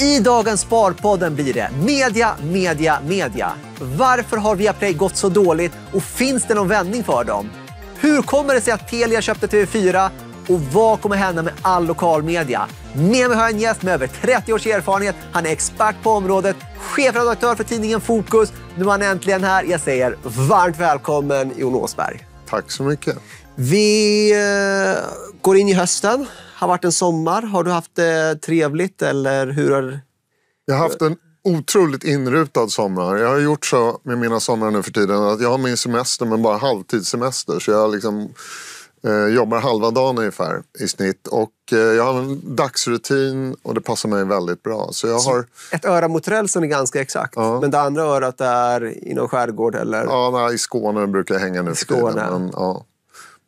I dagens Sparpodden blir det media, media, media. Varför har Viaplay gått så dåligt och finns det någon vändning för dem? Hur kommer det sig att Telia köpte TV4 och vad kommer hända med all lokal media? Med mig har jag en gäst med över 30 års erfarenhet. Han är expert på området, chefredaktör för tidningen Fokus. Nu är han äntligen här. Jag säger varmt välkommen Jon Åsberg. Tack så mycket. Vi eh, går in i hösten har varit en sommar. Har du haft det eh, trevligt eller hur har... Jag har haft en otroligt inrutad sommar. Jag har gjort så med mina somrar nu för tiden att jag har min semester men bara halvtidssemester. Så jag liksom, eh, jobbar halva dagen ungefär i snitt. Och eh, jag har en dagsrutin och det passar mig väldigt bra. Så jag så har... Ett öra mot rälsen är ganska exakt. Ja. Men det andra örat är inom skärgård eller? Ja, nej, i Skåne brukar jag hänga nu för tiden. Men, ja.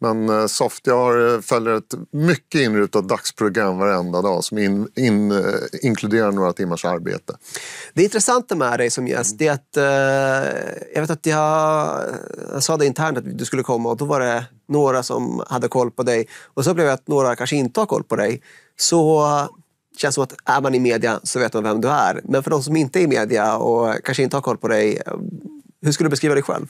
Men eh, Soft, jag eh, följer ett mycket inrutat dagsprogram varenda dag som in, in, eh, inkluderar några timmars arbete. Det intressanta med dig som gäst är att jag vet att jag, jag sa det internt att du skulle komma och då var det några som hade koll på dig och så blev det att några kanske inte har koll på dig. Så det känns som att är man i media så vet man vem du är. Men för de som inte är i media och kanske inte har koll på dig, hur skulle du beskriva dig själv?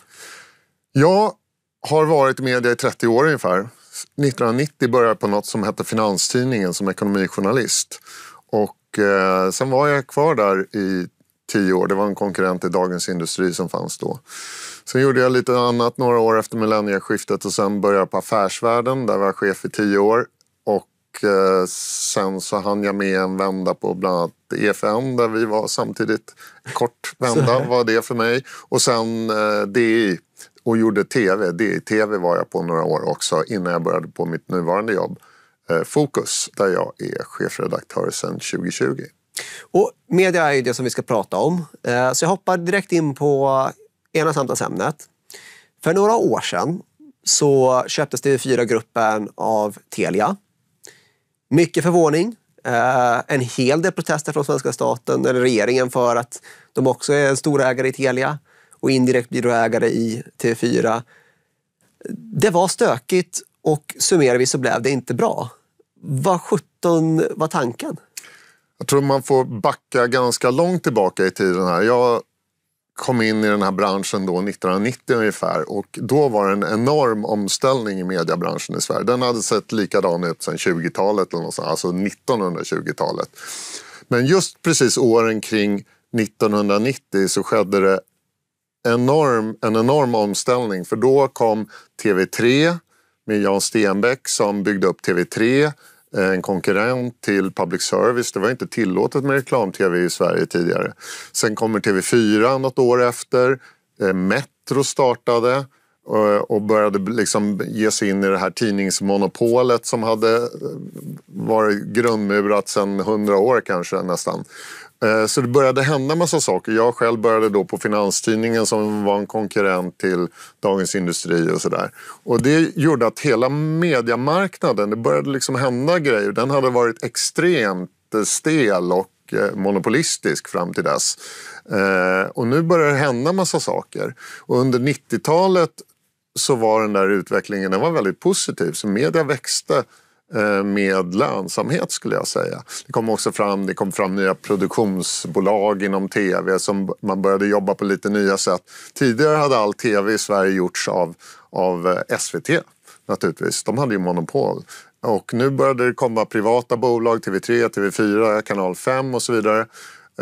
Ja, har varit i media i 30 år ungefär. 1990 började jag på något som hette Finanstidningen som ekonomijournalist. Och eh, sen var jag kvar där i tio år. Det var en konkurrent i Dagens Industri som fanns då. Sen gjorde jag lite annat några år efter millennieskiftet och sen började jag på Affärsvärlden där jag var chef i tio år. Och eh, sen så hann jag med en vända på bland annat EFN där vi var samtidigt. Kort vända var det för mig. Och sen eh, DI och gjorde tv. Det, tv var jag på några år också innan jag började på mitt nuvarande jobb eh, Fokus där jag är chefredaktör sedan 2020. Och media är ju det som vi ska prata om, eh, så jag hoppar direkt in på ena samtalsämnet. För några år sedan så köptes TV4-gruppen av Telia. Mycket förvåning. Eh, en hel del protester från svenska staten eller regeringen för att de också är en storägare i Telia och indirekt blir du ägare i TV4. Det var stökigt och summerar vi så blev det inte bra. Vad sjutton var tanken? Jag tror man får backa ganska långt tillbaka i tiden här. Jag kom in i den här branschen då 1990 ungefär och då var det en enorm omställning i mediebranschen i Sverige. Den hade sett likadan ut sedan 20-talet, alltså 1920-talet. Men just precis åren kring 1990 så skedde det enorm, en enorm omställning för då kom TV3 med Jan Stenbeck som byggde upp TV3 eh, en konkurrent till public service. Det var inte tillåtet med reklam-tv i Sverige tidigare. Sen kommer TV4 något år efter. Eh, Metro startade eh, och började liksom ge sig in i det här tidningsmonopolet som hade varit grundmurat sedan hundra år kanske nästan. Eh, så det började hända massa saker. Jag själv började då på Finanstidningen som var en konkurrent till Dagens Industri och sådär. Och det gjorde att hela mediamarknaden, det började liksom hända grejer. Den hade varit extremt eh, stel och eh, monopolistisk fram till dess. Och nu börjar det hända massa saker. Och under 90-talet så var den där utvecklingen den var väldigt positiv. Så media växte Eh, med lönsamhet skulle jag säga. Det kom också fram, det kom fram nya produktionsbolag inom tv som man började jobba på lite nya sätt. Tidigare hade all tv i Sverige gjorts av, av eh, SVT naturligtvis. De hade ju monopol. Och nu började det komma privata bolag, TV3, TV4, Kanal 5 och så vidare.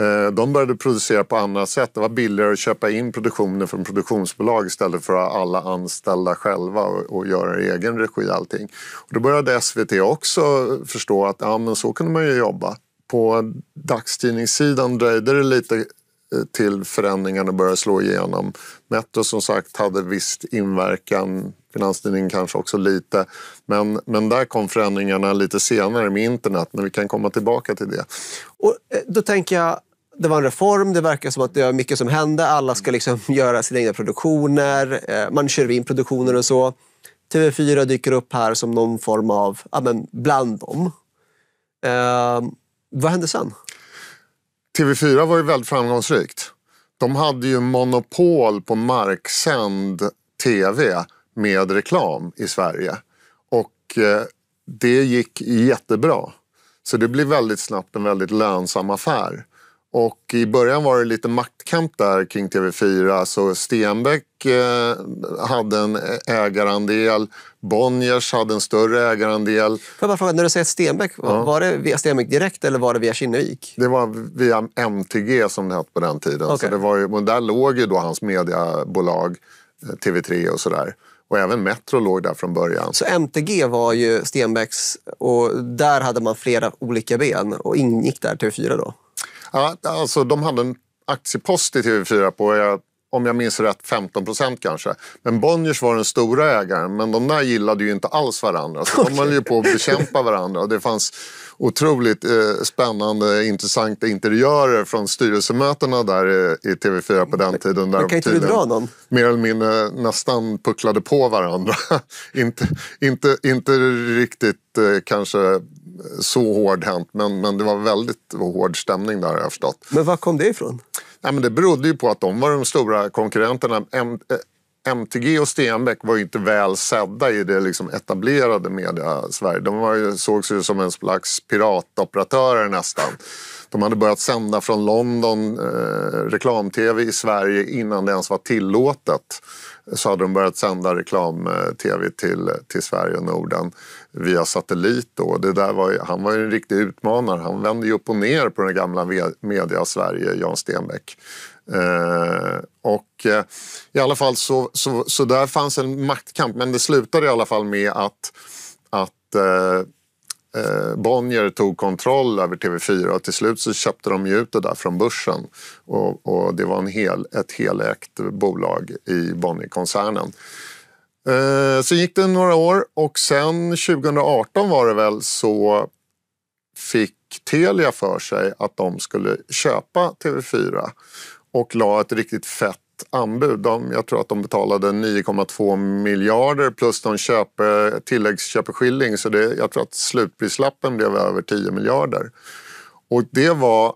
Eh, de började producera på andra sätt. Det var billigare att köpa in produktionen från produktionsbolag istället för att ha alla anställda själva och, göra i egen regi allting. Och då började SVT också förstå att ja, men så kunde man ju jobba. På dagstidningssidan dröjde det lite eh, till förändringarna började slå igenom. Metro som sagt hade viss inverkan, Finanstidningen kanske också lite. Men, men där kom förändringarna lite senare med internet, men vi kan komma tillbaka till det. Och eh, Då tänker jag, det var en reform, det verkar som att det var mycket som hände. Alla ska liksom göra sina egna produktioner, eh, man kör in produktioner och så. TV4 dyker upp här som någon form av, ja men bland dem. Eh, vad hände sen? TV4 var ju väldigt framgångsrikt. De hade ju monopol på marksänd TV med reklam i Sverige. Och eh, det gick jättebra. Så det blev väldigt snabbt en väldigt lönsam affär. Och i början var det lite maktkamp där kring TV4. Så Stenbeck eh, hade en ägarandel. Bonniers hade en större ägarandel. Får jag bara fråga, när du säger Stenbeck, ja. var det via Stenbeck direkt eller var det via Kinnevik? Det var via MTG som det hette på den tiden. Okay. Så det var ju, där låg ju då hans mediebolag, eh, TV3 och sådär. Och även Metro låg där från början. Så MTG var ju Stenbecks och där hade man flera olika ben och ingick där TV4 då? Ja, alltså, de hade en aktiepost i TV4 på, om jag minns rätt, 15 procent kanske. Men Bonniers var den stora ägaren, men de där gillade ju inte alls varandra. Så de höll ju på att bekämpa varandra. Och det fanns otroligt eh, spännande, intressanta interiörer från styrelsemötena där eh, i, i TV4 på den tiden. Där men kan inte du dra någon? Mer eller mindre nästan pucklade på varandra. inte, inte, inte riktigt eh, kanske så hårdhänt, men, men det var väldigt hård stämning där har jag förstått. Men var kom det ifrån? Nej, men det berodde ju på att de var de stora konkurrenterna. M eh, MTG och Stenbeck var ju inte väl sedda i det liksom etablerade media-Sverige. De var ju, sågs ju som en slags piratoperatörer nästan. De hade börjat sända från London, eh, reklam-tv i Sverige innan det ens var tillåtet. Så hade de börjat sända reklam-tv till, till Sverige och Norden via satellit. Då. Det där var, han var ju en riktig utmanare. Han vände ju upp och ner på den gamla media-Sverige, Jan Stenbeck. Eh, och eh, i alla fall så, så, så där fanns en maktkamp. Men det slutade i alla fall med att, att eh, eh Bonnier tog kontroll över TV4 och till slut så köpte de ju ut det där från börsen. Och, och det var en hel, ett helägt bolag i Bonnierkoncernen. Eh, sen gick det några år och sen 2018 var det väl så fick Telia för sig att de skulle köpa TV4 och la ett riktigt fett anbud. De, jag tror att de betalade 9,2 miljarder plus de köper, eh, tilläggsköpeskilling så det, jag tror att slutprislappen blev över 10 miljarder. Och det var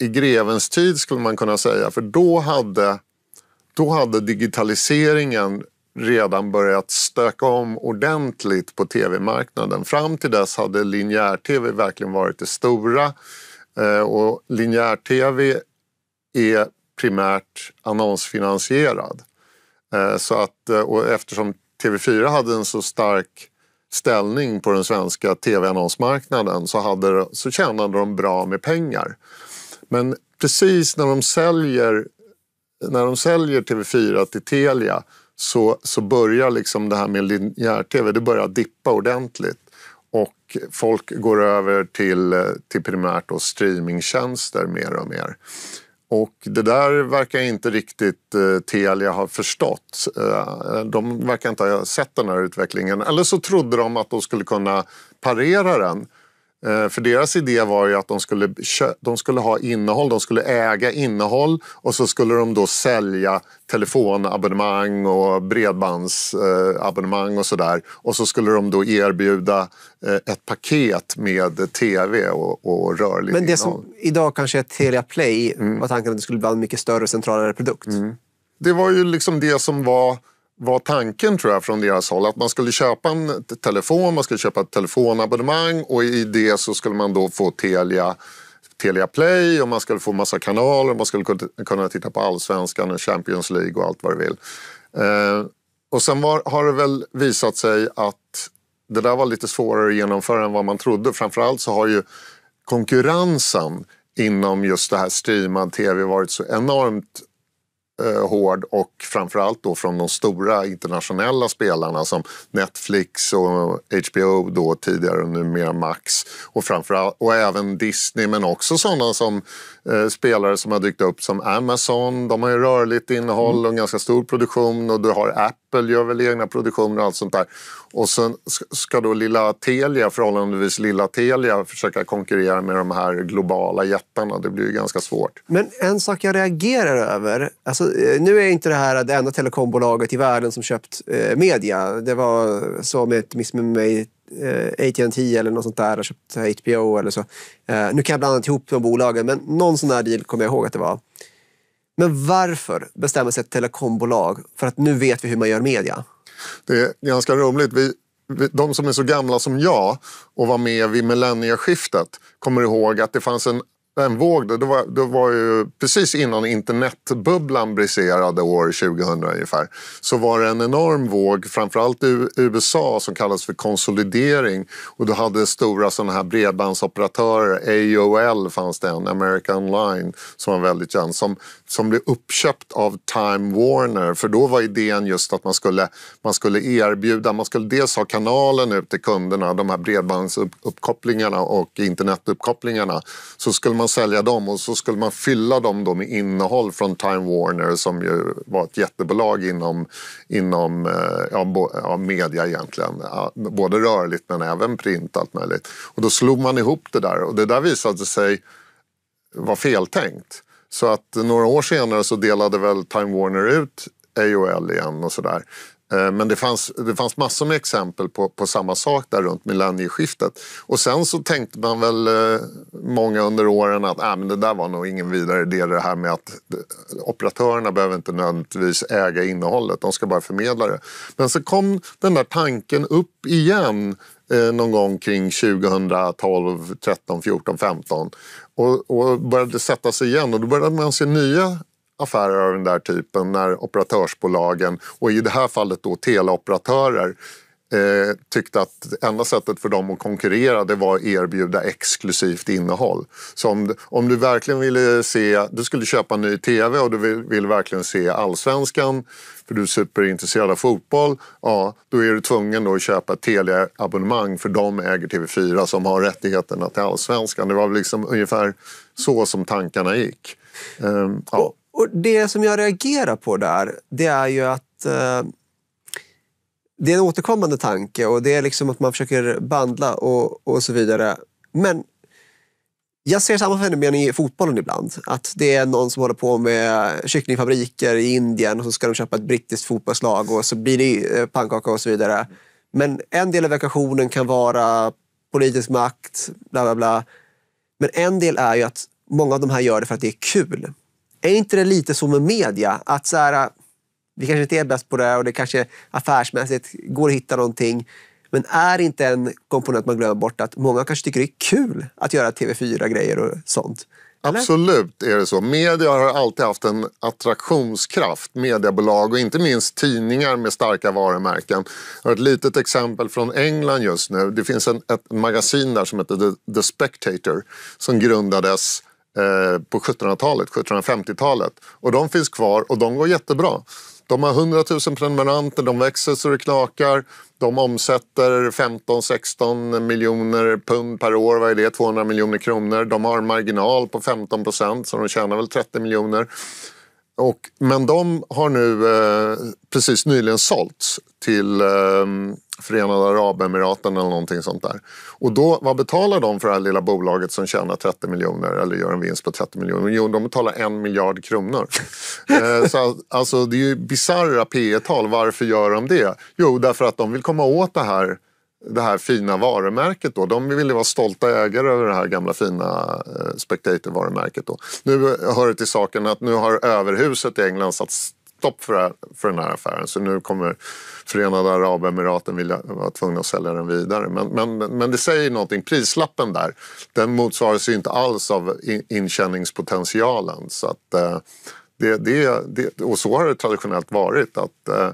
i grevens tid skulle man kunna säga för då hade, då hade digitaliseringen redan börjat stöka om ordentligt på tv-marknaden. Fram till dess hade linjär-tv verkligen varit det stora. Eh, och linjär-tv är primärt annonsfinansierad. Eh, så att, eh, och eftersom TV4 hade en så stark ställning på den svenska tv-annonsmarknaden så, hade, så tjänade de bra med pengar. Men precis när de säljer, när de säljer TV4 till Telia så, så börjar liksom det här med linjär-tv det börjar dippa ordentligt. Och folk går över till, till primärt då streamingtjänster mer och mer. Och det där verkar inte riktigt eh, Telia ha förstått. Eh, de verkar inte ha sett den här utvecklingen. Eller så trodde de att de skulle kunna parera den Eh, för deras idé var ju att de skulle, de skulle ha innehåll, de skulle äga innehåll och så skulle de då sälja telefonabonnemang och bredbandsabonnemang och sådär. Och så skulle de då erbjuda eh, ett paket med tv och, och rörligt Men det innehåll. som idag kanske är Telia Play mm. var tanken att det skulle bli en mycket större och centralare produkt. Mm. Det var ju liksom det som var var tanken tror jag från deras håll att man skulle köpa en telefon, man skulle köpa ett telefonabonnemang och i det så skulle man då få Telia, Telia Play och man skulle få massa kanaler och man skulle kunna titta på Allsvenskan och Champions League och allt vad du vill. Eh, och sen var, har det väl visat sig att det där var lite svårare att genomföra än vad man trodde. Framförallt så har ju konkurrensen inom just det här streamad tv varit så enormt eh, hård och framförallt då från de stora internationella spelarna som Netflix och HBO då tidigare och numera Max och, framförallt, och även Disney men också sådana som Eh, spelare som har dykt upp som Amazon. De har ju rörligt innehåll mm. och en ganska stor produktion och du har Apple gör väl egna produktioner och allt sånt där. Och sen ska då lilla Telia, förhållandevis lilla Telia, försöka konkurrera med de här globala jättarna. Det blir ju ganska svårt. Men en sak jag reagerar över. Alltså, eh, nu är inte det här det enda telekombolaget i världen som köpt eh, media. Det var så med ett miss med mig eh, AT&T eller något sånt där och köpt HBO eller så. Eh, nu kan jag blanda ihop de bolagen, men någon sån där deal kommer jag ihåg att det var. Men varför bestämmer sig ett telekombolag för att nu vet vi hur man gör media? Det är ganska roligt. Vi, vi, de som är så gamla som jag och var med vid millennieskiftet kommer ihåg att det fanns en den våg, då, var, det var ju precis innan internetbubblan briserade år 2000 ungefär. Så var det en enorm våg, framförallt i USA, som kallas för konsolidering. Och du hade stora sådana här bredbandsoperatörer, AOL fanns det en, American Line, som var väldigt känd, som, som blev uppköpt av Time Warner. För då var idén just att man skulle, man skulle erbjuda, man skulle dels ha kanalen ut till kunderna, de här bredbandsuppkopplingarna och internetuppkopplingarna. Så skulle man sälja dem och så skulle man fylla dem då med innehåll från Time Warner som ju var ett jättebolag inom, inom eh, ja, ja, media egentligen. Ja, både rörligt men även print, allt möjligt. Och då slog man ihop det där och det där visade sig vara feltänkt. Så att några år senare så delade väl Time Warner ut AOL igen och sådär. Eh, men det fanns, det fanns massor med exempel på, på samma sak där runt millennieskiftet. Och sen så tänkte man väl eh, många under åren att äh, men det där var nog ingen vidare idé det här med att eh, operatörerna behöver inte nödvändigtvis äga innehållet, de ska bara förmedla det. Men så kom den där tanken upp igen eh, någon gång kring 2012, 13, 14, 15. Och, och började sätta sig igen och då började man se nya affärer av den där typen när operatörsbolagen och i det här fallet då teleoperatörer eh, tyckte att enda sättet för dem att konkurrera det var att erbjuda exklusivt innehåll. Så om, om du verkligen ville se, du skulle köpa ny tv och du vill, vill verkligen se allsvenskan för du är superintresserad av fotboll, ja, då är du tvungen då att köpa ett Telia-abonnemang för de äger TV4 som har rättigheterna till allsvenskan. Det var liksom ungefär så som tankarna gick. Ehm, ja. och, och, det som jag reagerar på där, det är ju att eh det är en återkommande tanke och det är liksom att man försöker bandla och, och så vidare. Men jag ser samma fenomen i fotbollen ibland. Att det är någon som håller på med kycklingfabriker i Indien och så ska de köpa ett brittiskt fotbollslag och så blir det eh, pannkaka och så vidare. Men en del av ekvationen kan vara politisk makt, bla bla bla. Men en del är ju att många av de här gör det för att det är kul. Är inte det lite så med media? Att så här, vi kanske inte är bäst på det och det kanske affärsmässigt går att hitta någonting. Men är inte en komponent man glömmer bort att många kanske tycker det är kul att göra TV4-grejer och sånt? Eller? Absolut är det så. Media har alltid haft en attraktionskraft, mediebolag och inte minst tidningar med starka varumärken. Jag har ett litet exempel från England just nu. Det finns en, ett magasin där som heter The, The Spectator som grundades eh, på 1700-talet, 1750-talet. Och de finns kvar och de går jättebra. De har 100 000 prenumeranter, de växer så det knakar. De omsätter 15-16 miljoner pund per år, vad är det? 200 miljoner kronor. De har en marginal på 15 procent, så de tjänar väl 30 miljoner. men de har nu eh, precis nyligen sålts till eh, Förenade Arabemiraten eller någonting sånt där. Och då, vad betalar de för det här lilla bolaget som tjänar 30 miljoner eller gör en vinst på 30 miljoner? Jo, de betalar en miljard kronor. eh, så, alltså, det är ju bisarra P tal Varför gör de det? Jo, därför att de vill komma åt det här det här fina varumärket. Då. De ju vara stolta ägare över det här gamla fina eh, Spectator-varumärket. Då. Nu hör det till saken att nu har överhuset i England satt stopp för, för den här affären. Så nu kommer Förenade Arabemiraten vilja, vara tvungna att sälja den vidare. Men, men, men det säger någonting. Prislappen där, den motsvaras ju inte alls av in, intjäningspotentialen. Så att, eh, det, det, det, och så har det traditionellt varit. att eh,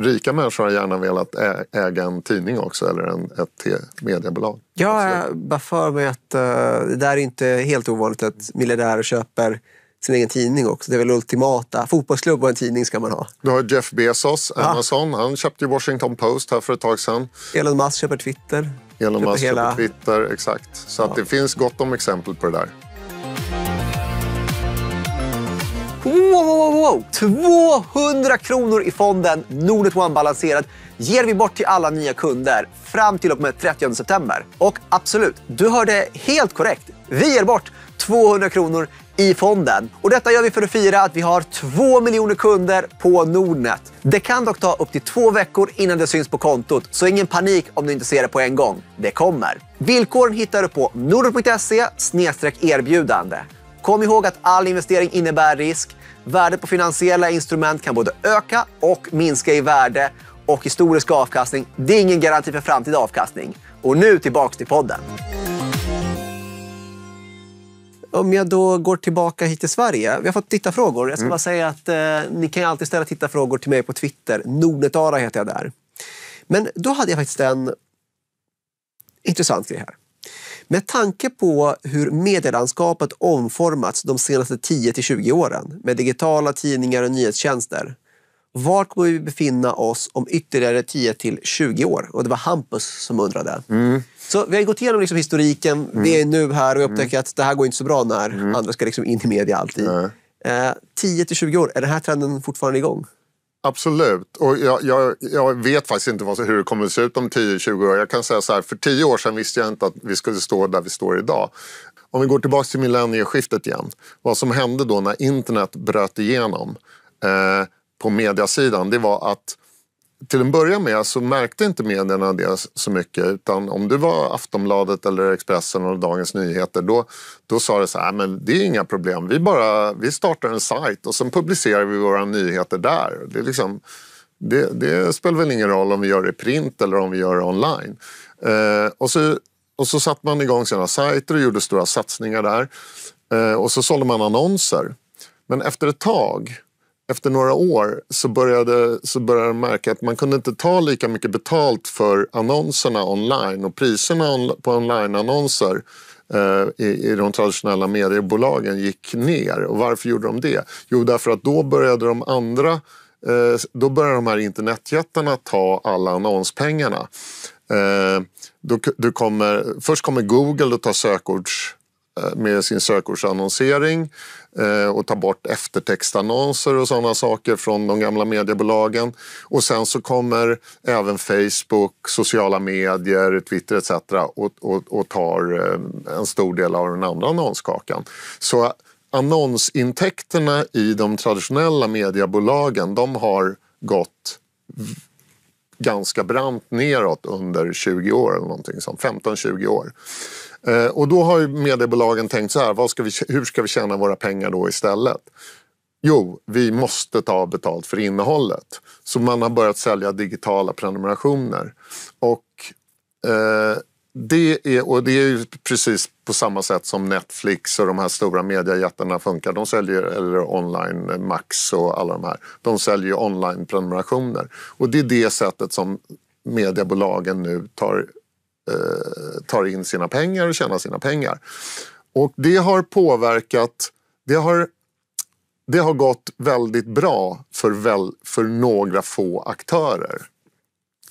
rika människor har gärna velat äga en tidning också eller en, ett mediebolag. Ja, jag bara för mig att uh, det där är inte helt ovanligt att miljardärer köper sin egen tidning också. Det är väl ultimata. Fotbollsklubb och en tidning ska man ha. Du har Jeff Bezos, Amazon. Ja. Han köpte ju Washington Post här för ett tag sedan. Elon Musk köper Twitter. Elon Musk köper Twitter, exakt. Så ja. att det finns gott om exempel på det där. Wow, wow, wow, 200 kronor i fonden Nordnet One balanserad ger vi bort till alla nya kunder fram till och med 30 september. Och absolut, du hörde helt korrekt. Vi ger bort 200 kronor i fonden. Och Detta gör vi för att fira att vi har 2 miljoner kunder på Nordnet. Det kan dock ta upp till två veckor innan det syns på kontot, så ingen panik om du inte ser det på en gång. Det kommer. Villkoren hittar du på nordnet.se erbjudande. Kom ihåg att all investering innebär risk. Värdet på finansiella instrument kan både öka och minska i värde och historisk avkastning, det är ingen garanti för framtida avkastning. Och nu tillbaks till podden. Om jag då går tillbaka hit till Sverige. Vi har fått tittarfrågor. Jag ska mm. bara säga att eh, ni kan ju alltid ställa tittarfrågor till mig på Twitter. Nordnetara heter jag där. Men då hade jag faktiskt en intressant grej här. Med tanke på hur medielandskapet omformats de senaste 10 till 20 åren med digitala tidningar och nyhetstjänster var kommer vi befinna oss om ytterligare 10 till 20 år? Och det var Hampus som undrade. Mm. Så vi har gått igenom liksom historiken. Mm. Det är nu här och upptäcker mm. att det här går inte så bra när mm. andra ska liksom in i media alltid. Eh, 10 till 20 år, är den här trenden fortfarande igång? Absolut. Och jag, jag, jag, vet faktiskt inte vad, hur det kommer att se ut om 10-20 år. Jag kan säga så här, för 10 år sedan visste jag inte att vi skulle stå där vi står idag. Om vi går tillbaka till millennieskiftet igen. Vad som hände då när internet bröt igenom. Eh, på mediasidan det var att till en början med så märkte inte medierna det så mycket utan om du var Aftonbladet eller Expressen eller Dagens Nyheter då, då sa det så här, äh, men det är inga problem, vi, bara, vi startar en sajt och sen publicerar vi våra nyheter där. Det, liksom, det, det spelar väl ingen roll om vi gör det i print eller om vi gör det online. Eh, och, så, och så satte man igång sina sajter och gjorde stora satsningar där. Eh, och så sålde man annonser. Men efter ett tag efter några år så började, så började de märka att man kunde inte ta lika mycket betalt för annonserna online och priserna on, på onlineannonser eh, i, i de traditionella mediebolagen gick ner. Och varför gjorde de det? Jo, därför att då började de andra eh, då började de här internetjättarna ta alla annonspengarna. Eh, kommer, först kommer Google att ta sökords Eh, med sin sökordsannonsering eh, och ta bort eftertextannonser och sådana saker från de gamla mediebolagen. Och sen så kommer även Facebook, sociala medier, Twitter etc. och, och, och tar eh, en stor del av den andra annonskakan. Så annonsintäkterna i de traditionella mediebolagen de har gått ganska brant neråt under 20 år eller någonting som 15-20 år. Eh, och då har ju mediebolagen tänkt så här, vad ska vi, hur ska vi tjäna våra pengar då istället? Jo, vi måste ta betalt för innehållet. Så man har börjat sälja digitala prenumerationer. Och, eh, det, är, och det är ju precis på samma sätt som Netflix och de här stora mediejättarna funkar. De säljer, eller online eh, Max och alla de här. De säljer online prenumerationer. Och det är det sättet som mediebolagen nu tar Eh, tar in sina pengar och tjänar sina pengar. Och det har påverkat, det har, det har gått väldigt bra för, väl, för några få aktörer.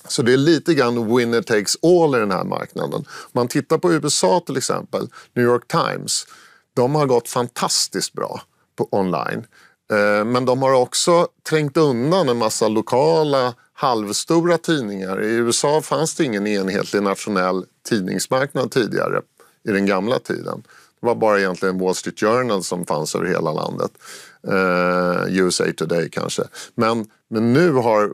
Så det är lite grann winner takes all i den här marknaden. Om man tittar på USA till exempel, New York Times. De har gått fantastiskt bra på online. Eh, men de har också trängt undan en massa lokala halvstora tidningar. I USA fanns det ingen enhetlig nationell tidningsmarknad tidigare i den gamla tiden. Det var bara egentligen Wall Street Journal som fanns över hela landet. Eh, USA Today kanske. Men, men nu har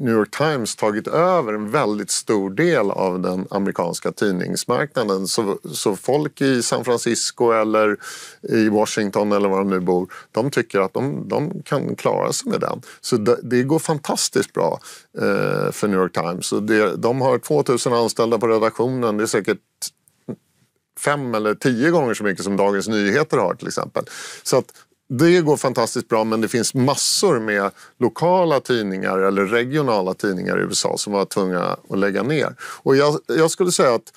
New York Times tagit över en väldigt stor del av den amerikanska tidningsmarknaden. Så, så folk i San Francisco eller i Washington eller var de nu bor, de tycker att de, de kan klara sig med den. Så det, det går fantastiskt bra eh, för New York Times. Så det, de har 2000 anställda på redaktionen. Det är säkert fem eller tio gånger så mycket som Dagens Nyheter har till exempel. Så att det går fantastiskt bra men det finns massor med lokala tidningar eller regionala tidningar i USA som var tvungna att lägga ner. Och jag, jag skulle säga att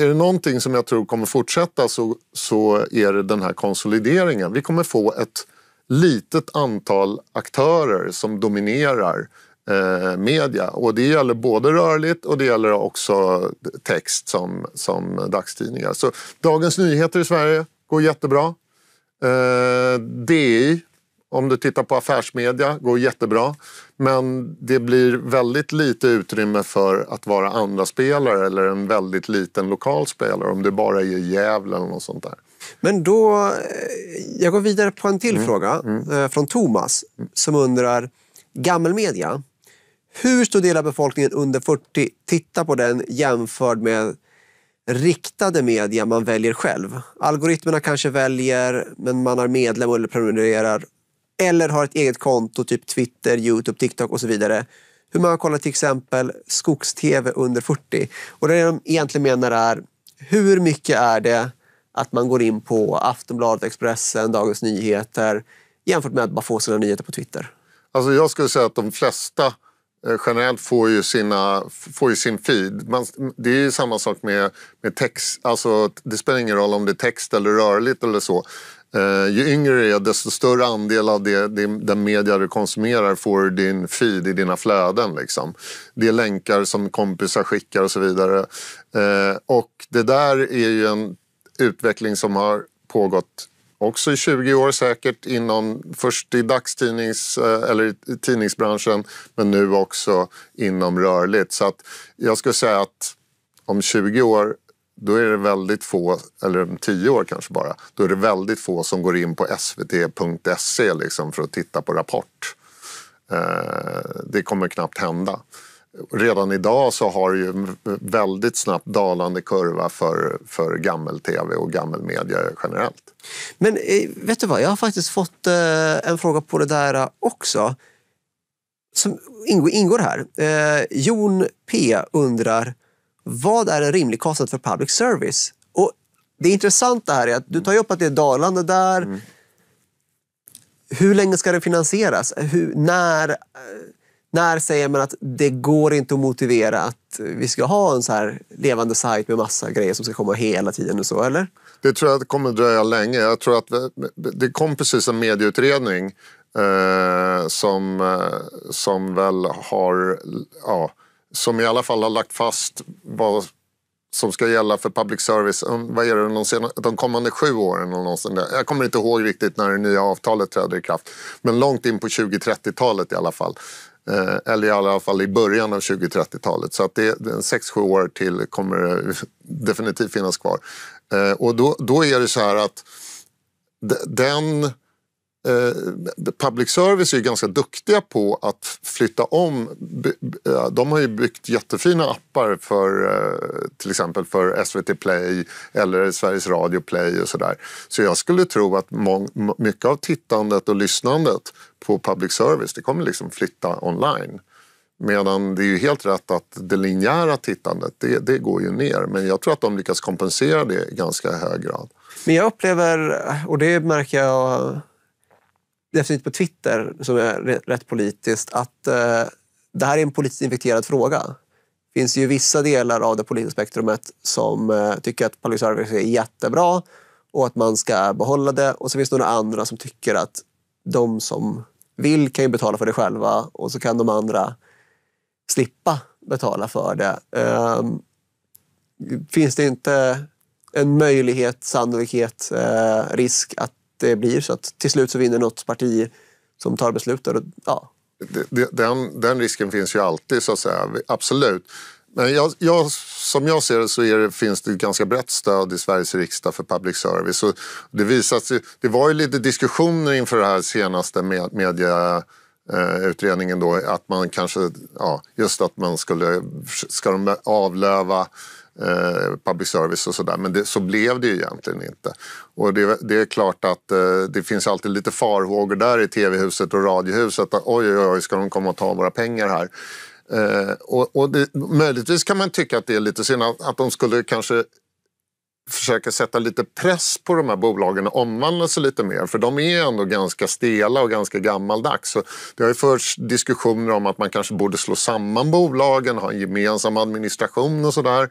är det någonting som jag tror kommer fortsätta så, så är det den här konsolideringen. Vi kommer få ett litet antal aktörer som dominerar eh, media. Och det gäller både rörligt och det gäller också text som, som dagstidningar. Så Dagens Nyheter i Sverige går jättebra. Eh, DI, om du tittar på affärsmedia, går jättebra. Men det blir väldigt lite utrymme för att vara andra spelare eller en väldigt liten lokal spelare om du bara är Gävle eller något sånt där. Men då, eh, jag går vidare på en till mm. fråga mm. Eh, från Thomas som undrar, gammelmedia, hur stor del av befolkningen under 40 tittar på den jämfört med riktade media man väljer själv. Algoritmerna kanske väljer, men man är medlem eller prenumererar eller har ett eget konto, typ Twitter, Youtube, TikTok och så vidare. Hur man kollar till exempel skogs-tv under 40. Och det de egentligen menar är hur mycket är det att man går in på Aftonbladet, Expressen, Dagens Nyheter jämfört med att bara få sina nyheter på Twitter? Alltså jag skulle säga att de flesta Eh, generellt får ju, sina, får ju sin feed. Man, det är ju samma sak med, med text. Alltså, det spelar ingen roll om det är text eller rörligt eller så. Eh, ju yngre du är, desto större andel av det, det, den media du konsumerar får din feed i dina flöden. Liksom. Det är länkar som kompisar skickar och så vidare. Eh, och det där är ju en utveckling som har pågått också i 20 år säkert inom först i dagstidnings eh, eller tidningsbranschen men nu också inom rörligt. Så att jag skulle säga att om 20 år då är det väldigt få, eller om 10 år kanske bara, då är det väldigt få som går in på svt.se liksom för att titta på Rapport. Eh, det kommer knappt hända redan idag så har ju väldigt snabbt dalande kurva för, för gammel-tv och gammelmedia generellt. Men eh, vet du vad, jag har faktiskt fått eh, en fråga på det där eh, också som ingår, här. Eh, Jon P undrar, vad är en rimlig kostnad för public service? Och Det intressanta här är att du tar upp att det är dalande där. Mm. Hur länge ska det finansieras? Hur, när? När säger man att det går inte att motivera att vi ska ha en så här levande sajt med massa grejer som ska komma hela tiden och så, eller? Det tror jag kommer dröja länge. Jag tror att det kom precis en medieutredning eh, som, eh, som väl har, ja, som i alla fall har lagt fast vad som ska gälla för public service vad är det, de, senare, de kommande sju åren. Eller någonsin där. Jag kommer inte ihåg riktigt när det nya avtalet träder i kraft. Men långt in på 2030-talet i alla fall. Eh, eller i alla fall i början av 2030-talet. Så att det är 6-7 år till kommer det definitivt finnas kvar. Eh, och då, då är det så här att den Eh, public service är ju ganska duktiga på att flytta om. De har ju byggt jättefina appar för eh, till exempel för SVT Play eller Sveriges Radio Play och sådär. Så jag skulle tro att mycket av tittandet och lyssnandet på public service det kommer liksom flytta online. Medan det är ju helt rätt att det linjära tittandet, det, det går ju ner. Men jag tror att de lyckas kompensera det i ganska hög grad. Men jag upplever, och det märker jag definitivt på Twitter, som är rätt politiskt, att eh, det här är en politiskt infekterad fråga. Det finns ju vissa delar av det politiska spektrumet som eh, tycker att public service är jättebra och att man ska behålla det. Och så finns det några andra som tycker att de som vill kan ju betala för det själva och så kan de andra slippa betala för det. Eh, finns det inte en möjlighet, sannolikhet, eh, risk att det blir. Så att till slut så vinner något parti som tar beslut. Och, ja. den, den risken finns ju alltid, så att säga. Absolut. Men jag, jag, som jag ser det så det, finns det ett ganska brett stöd i Sveriges riksdag för public service. Och det, visas, det var ju lite diskussioner inför den här senaste med, medieutredningen. Eh, då, att man kanske, ja, just att man skulle, ska de avlöva Eh, public service och sådär. Men det, så blev det ju egentligen inte. Och det, det är klart att eh, det finns alltid lite farhågor där i tv-huset och radiohuset. Att, oj, oj, oj, ska de komma och ta våra pengar här? Eh, och, och det, möjligtvis kan man tycka att det är lite synd att, att de skulle kanske försöker sätta lite press på de här bolagen att omvandla sig lite mer. För de är ändå ganska stela och ganska gammaldags. Så det har ju förts diskussioner om att man kanske borde slå samman bolagen, ha en gemensam administration och sådär.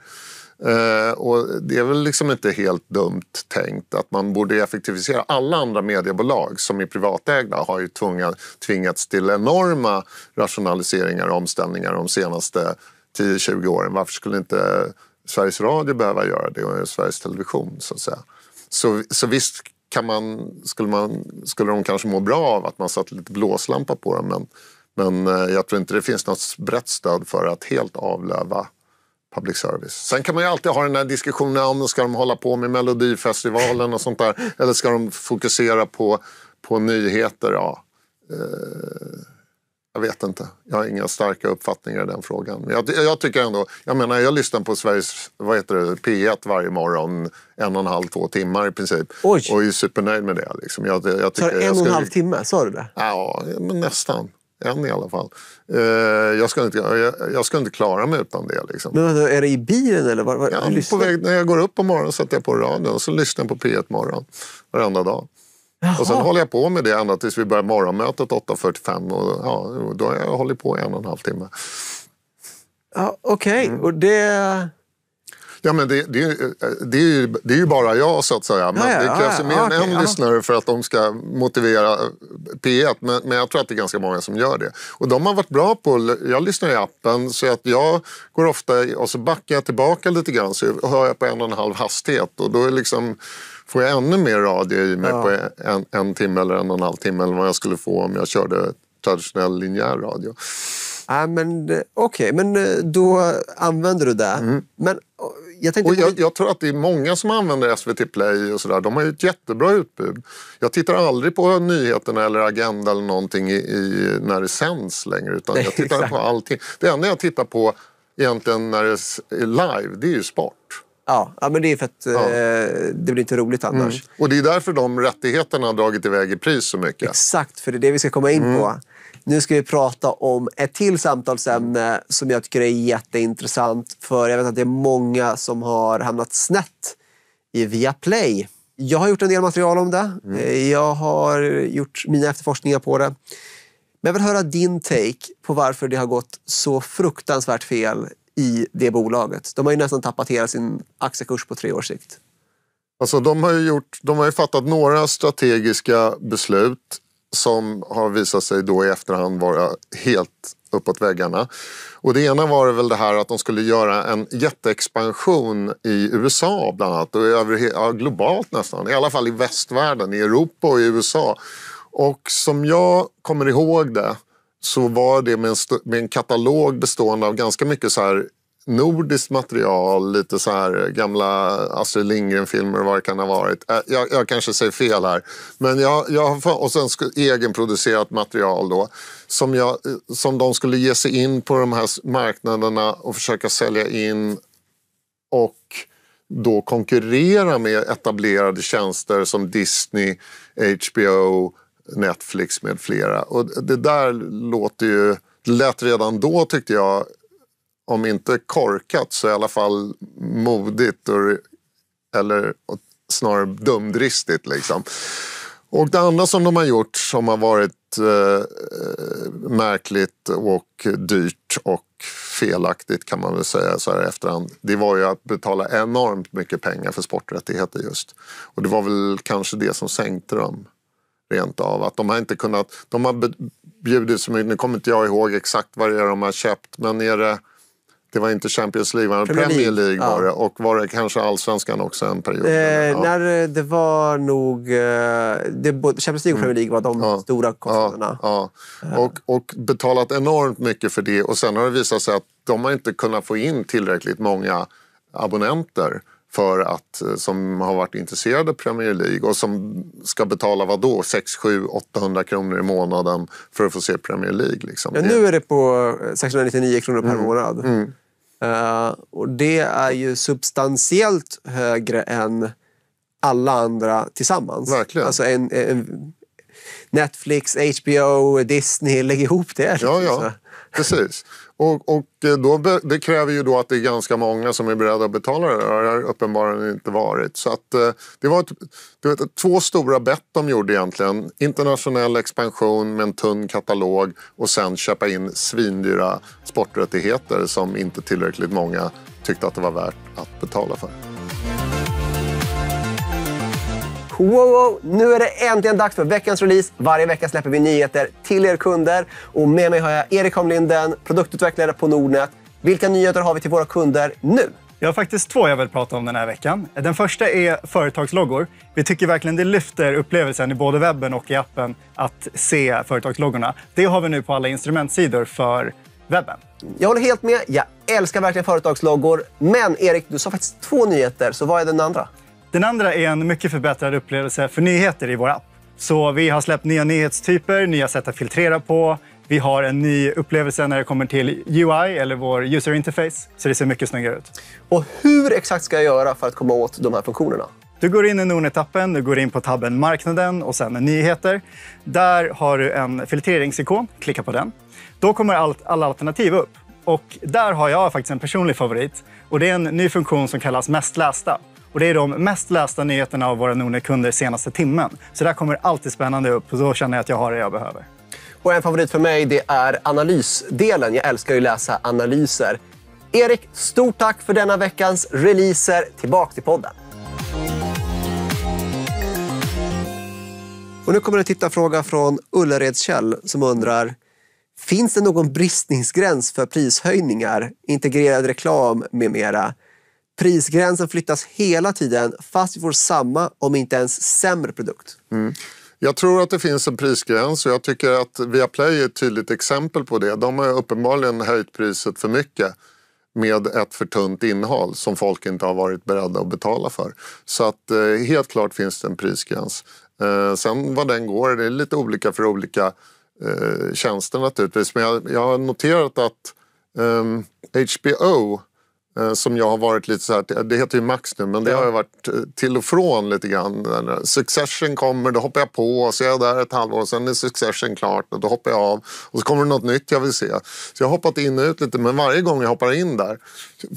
Uh, och det är väl liksom inte helt dumt tänkt att man borde effektivisera. Alla andra mediebolag som är privatägda har ju tvunga, tvingats till enorma rationaliseringar och omställningar de senaste 10-20 åren. Varför skulle inte Sveriges Radio behöva göra det och Sveriges Television. Så, att säga. så, så visst kan man, skulle, man, skulle de kanske må bra av att man satte lite blåslampa på dem men, men eh, jag tror inte det finns något brett stöd för att helt avlöva public service. Sen kan man ju alltid ha den där diskussionen om ska de hålla på med Melodifestivalen och sånt där eller ska de fokusera på, på nyheter. Ja. Eh jag vet inte. Jag har inga starka uppfattningar i den frågan. Jag, jag, tycker ändå, jag menar jag lyssnar på Sveriges vad heter det, P1 varje morgon, en och en halv, två timmar i princip. Oj. Och är supernöjd med det. Liksom. Jag, jag tycker, en och en, ska... en halv timme? Sa du det? Ja, men nästan. En i alla fall. Eh, jag, skulle inte, jag, jag inte klara mig utan det. Liksom. Men är det i bilen eller? Var, var, ja, på väg, när jag går upp på morgonen sätter jag på radion och så lyssnar jag på P1 Morgon varenda dag. Jaha. Och sen håller jag på med det ända tills vi börjar morgonmötet 8.45 och ja, då har jag hållit på en och en halv timme. Ja, Okej, okay. mm. och det... Ja, men det, det, eh, det, är ju, det är ju bara jag så att säga. Men ja, ja, det krävs ju ja, mer än okay, en lyssnare för att de ska motivera eh, P1. Men, men, jag tror att det är ganska många som gör det. Och de har varit bra på, jag lyssnar i appen så att jag går ofta och så backar jag tillbaka lite grann så hör jag på en och en halv hastighet. Och då är liksom får jag ännu mer radio i mig ja. på en, en, timme eller en och en halv timme än vad jag skulle få om jag körde traditionell linjär radio. Ja, men eh, Okej, okay, men eh, då använder du det. Mm. Men, eh, jag, tänkte... och jag, jag, tror att det är många som använder SVT Play och sådär. De har ju ett jättebra utbud. Jag tittar aldrig på nyheterna eller Agenda eller någonting i, i när det sänds längre. Utan Nej, jag tittar exakt. på allting. Det enda jag tittar på egentligen när det är live, det är ju sport. Ja, men det är för att ja. eh, det blir inte roligt mm. annars. Mm. Och det är därför de rättigheterna har dragit iväg i pris så mycket. Exakt, för det är det vi ska komma in mm. på. Nu ska vi prata om ett till samtalsämne som jag tycker är jätteintressant. För jag vet att det är många som har hamnat snett i Viaplay. Jag har gjort en del material om det. Mm. Eh, jag har gjort mina efterforskningar på det. Men jag vill höra din take på varför det har gått så fruktansvärt fel i det bolaget. De har ju nästan tappat hela sin aktiekurs på tre års sikt. Alltså, de, har ju gjort, de har ju fattat några strategiska beslut som har visat sig då i efterhand vara helt uppåt väggarna. Och det ena var väl det här att de skulle göra en jätteexpansion i USA bland annat och över, ja, globalt nästan, i alla fall i västvärlden, i Europa och i USA. Och som jag kommer ihåg det så var det med en, med en katalog bestående av ganska mycket så här nordiskt material, lite så här gamla Astrid Lindgren-filmer och vad det kan ha varit. Jag, jag kanske säger fel här. Men jag, jag, och sen egenproducerat material då. Som, jag, eh, som de skulle ge sig in på de här marknaderna och försöka sälja in och då konkurrera med etablerade tjänster som Disney, HBO, Netflix med flera. Och det där låter ju, lät redan då tyckte jag, om inte korkat så i alla fall modigt och, eller och snarare dumdristigt. Liksom. Och det andra som de har gjort som har varit eh, eh, märkligt och dyrt och felaktigt kan man väl säga så här i efterhand. Det var ju att betala enormt mycket pengar för sporträttigheter just. Och det var väl kanske det som sänkte dem rent av. Att de har inte kunnat, de har bjudit så mycket, nu kommer inte jag ihåg exakt vad det är de har köpt, men är det det var inte Champions League, var det Premier League, ja. var det. Och var det kanske Allsvenskan också en period? Eh, ja. När det var nog... Eh, det, Champions League och Premier mm. League var de ja. stora kostnaderna. Eh. Och, och, betalat enormt mycket för det. Och sen har det visat sig att de har inte kunnat få in tillräckligt många abonnenter för att, eh, som har varit intresserade av Premier League och som ska betala vad då 6, 7, 800 kronor i månaden för att få se Premier League. Liksom. Ja, nu är det på 699 eh, kronor per mm. månad. Mm. Uh, och det är ju substantiellt högre än alla andra tillsammans. Verkligen. Alltså en, en Netflix, HBO, Disney, lägg ihop det. Ja, ja. precis. Och, och eh, då, det kräver ju då att det är ganska många som är beredda att betala det. Det har uppenbarligen inte varit. Så att, eh, det var ett, du vet, två stora bett de gjorde egentligen. Internationell expansion med en tunn katalog och sen köpa in svindyra sporträttigheter som inte tillräckligt många tyckte att det var värt att betala för. Wow, wow, nu är det äntligen dags för veckans release. Varje vecka släpper vi nyheter till er kunder. Och med mig har jag Erik Holmlinden, produktutvecklare på Nordnet. Vilka nyheter har vi till våra kunder nu? Jag har faktiskt två jag vill prata om den här veckan. Den första är företagsloggor. Vi tycker verkligen det lyfter upplevelsen i både webben och i appen att se företagsloggorna. Det har vi nu på alla instrumentsidor för webben. Jag håller helt med. Jag älskar verkligen företagsloggor. Men Erik, du sa faktiskt två nyheter, så vad är den andra? Den andra är en mycket förbättrad upplevelse för nyheter i vår app. Så vi har släppt nya nyhetstyper, nya sätt att filtrera på. Vi har en ny upplevelse när det kommer till UI, eller vår user interface, så det ser mycket snyggare ut. Och hur exakt ska jag göra för att komma åt de här funktionerna? Du går in i Nordnet-appen, du går in på tabben Marknaden och sen Nyheter. Där har du en filtreringsikon. Klicka på den. Då kommer allt, alla alternativ upp. Och där har jag faktiskt en personlig favorit. Och Det är en ny funktion som kallas Mest lästa. Och det är de mest lästa nyheterna av våra Nordnetkunder senaste timmen. Så där kommer alltid spännande upp och då känner jag att jag har det jag behöver. Och en favorit för mig det är analysdelen. Jag älskar ju att läsa analyser. Erik, stort tack för denna veckans releaser. Tillbaka till podden. Och nu kommer en tittarfråga från Ullaredskäll som undrar Finns det någon bristningsgräns för prishöjningar, integrerad reklam med mera? Prisgränsen flyttas hela tiden fast vi får samma, om inte ens sämre produkt. Mm. Jag tror att det finns en prisgräns och jag tycker att Viaplay är ett tydligt exempel på det. De har uppenbarligen höjt priset för mycket med ett för tunt innehåll som folk inte har varit beredda att betala för. Så att eh, helt klart finns det en prisgräns. Eh, sen vad den går, det är lite olika för olika eh, tjänster naturligtvis. Men jag, har noterat att HBO ehm, Eh, som jag har varit lite så här, det heter ju Max nu, men det har jag varit eh, till och från lite grann. Succession kommer, då hoppar jag på så är jag där ett halvår och sen är Succession klart och då hoppar jag av. Och så kommer det något nytt jag vill se. Så jag har hoppat in och ut lite, men varje gång jag hoppar in där,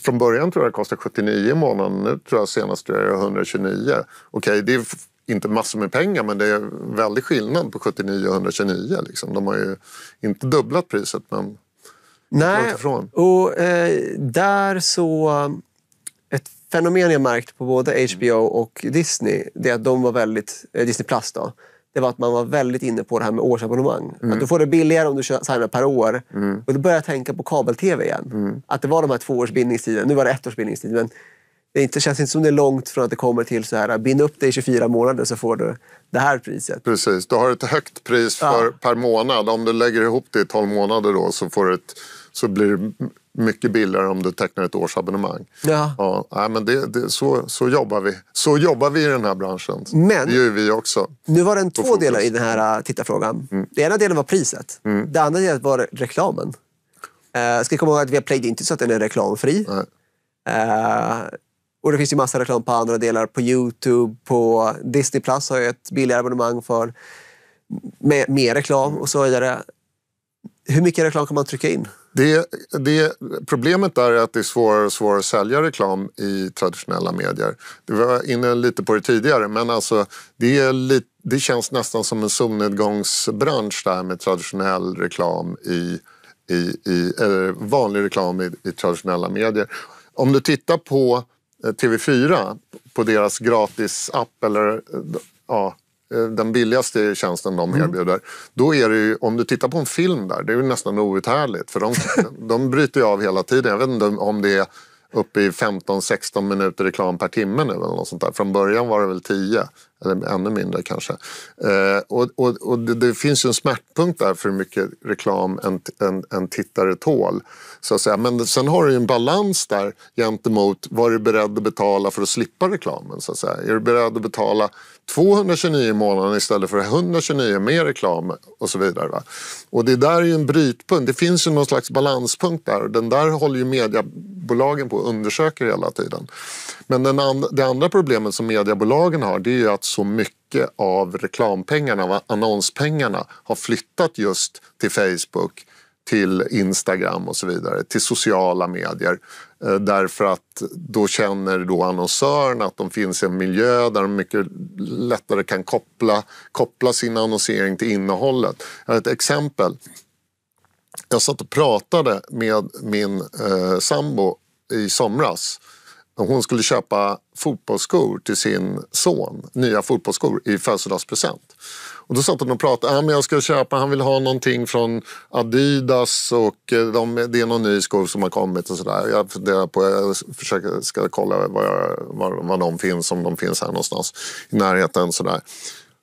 från början tror jag det kostar 79 i månaden, nu tror jag senast det är 129. Okej, det är inte massor med pengar men det är väldigt skillnad på 79 och 129. Liksom. De har ju inte dubblat priset men Nej, och eh, där så... Ett fenomen jag märkt på både HBO och Disney, det är att de var väldigt... Eh, Disney Plus då. Det var att man var väldigt inne på det här med årsabonnemang. Mm. Att du får det billigare om du signar per år. Mm. Och då började jag tänka på kabel-tv igen. Mm. Att det var de här två års bindningstiden. Nu var det ett års bindningstid. Men det inte, känns inte som det är långt från att det kommer till så här, äh, bind upp dig i 24 månader så får du det här priset. Precis, du har ett högt pris för, ja. per månad. Om du lägger ihop det i 12 månader då så får du ett så blir det mycket billigare om du tecknar ett årsabonnemang. Ja. Ja, nej, men det, det, så, så, jobbar vi. så jobbar vi i den här branschen. Men, det gör vi också. Nu var det två fokus. delar i den här äh, tittarfrågan. Mm. Den ena delen var priset. Mm. Den andra delen var reklamen. Uh, ska komma ihåg att Viaplay det är inte så att den är reklamfri. Uh, och det finns ju massa reklam på andra delar. På Youtube, på Disney Plus har jag ett billigare abonnemang för mer reklam och så vidare. Hur mycket reklam kan man trycka in? Det, det, problemet där är att det är svårare och svårare att sälja reklam i traditionella medier. Du var inne lite på det tidigare, men alltså, det, är lite, det känns nästan som en solnedgångsbransch där med traditionell reklam i, i, i eller vanlig reklam i, i, traditionella medier. Om du tittar på eh, TV4, på deras gratisapp eller eh, ja, Eh, den billigaste tjänsten de mm. erbjuder. Mm. Då är det ju, om du tittar på en film där, det är ju nästan outhärdligt för de, de bryter ju av hela tiden. Jag vet inte om det är uppe i 15-16 minuter reklam per timme nu eller något sånt där. Från början var det väl 10 eller ännu mindre kanske. Eh, och, och, och det, det, finns ju en smärtpunkt där för hur mycket reklam en, en, en tittare tål. Så att säga. Men sen har du ju en balans där gentemot vad du är beredd att betala för att slippa reklamen. Så att säga. Är du beredd att betala 229 i månaden istället för 129 med reklam och så vidare. Va? Och det där är ju en brytpunkt. Det finns ju någon slags balanspunkt där och den där håller ju mediebolagen på och undersöker hela tiden. Men den and det andra problemet som mediebolagen har det är ju att så mycket av reklampengarna, annonspengarna har flyttat just till Facebook, till Instagram och så vidare, till sociala medier. Eh, därför att då känner då annonsörerna att de finns i en miljö där de mycket lättare kan koppla, koppla sin annonsering till innehållet. Ett exempel. Jag satt och pratade med min eh, sambo i somras hon skulle köpa fotbollsskor till sin son, nya fotbollsskor i födelsedagspresent. Och då satt hon och pratade, ah, men jag ska köpa, han vill ha någonting från Adidas och eh, de, det är någon ny sko som har kommit och sådär. Jag funderar på, jag försöker, ska kolla var, jag, var, var de finns, om de finns här någonstans i närheten. Sådär.